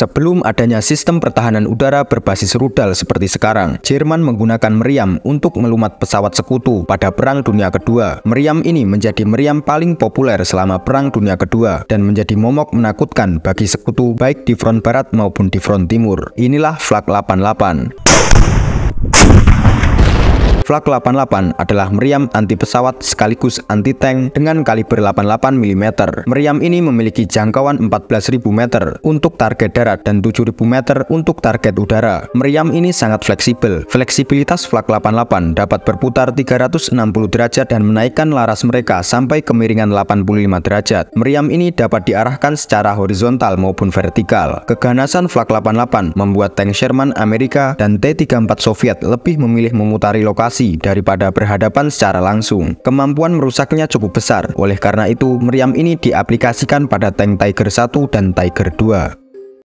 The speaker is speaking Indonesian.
Sebelum adanya sistem pertahanan udara berbasis rudal seperti sekarang, Jerman menggunakan meriam untuk melumat pesawat sekutu pada Perang Dunia Kedua. Meriam ini menjadi meriam paling populer selama Perang Dunia Kedua dan menjadi momok menakutkan bagi sekutu baik di front barat maupun di front timur. Inilah Flak 88. Flak 88 adalah meriam anti pesawat sekaligus anti tank dengan kaliber 88 mm. Meriam ini memiliki jangkauan 14.000 meter untuk target darat dan 7.000 meter untuk target udara. Meriam ini sangat fleksibel. Fleksibilitas Flak 88 dapat berputar 360 derajat dan menaikkan laras mereka sampai kemiringan 85 derajat. Meriam ini dapat diarahkan secara horizontal maupun vertikal. Keganasan Flak 88 membuat tank Sherman Amerika dan T-34 Soviet lebih memilih memutari lokasi daripada berhadapan secara langsung. Kemampuan merusaknya cukup besar, oleh karena itu meriam ini diaplikasikan pada tank Tiger 1 dan Tiger 2.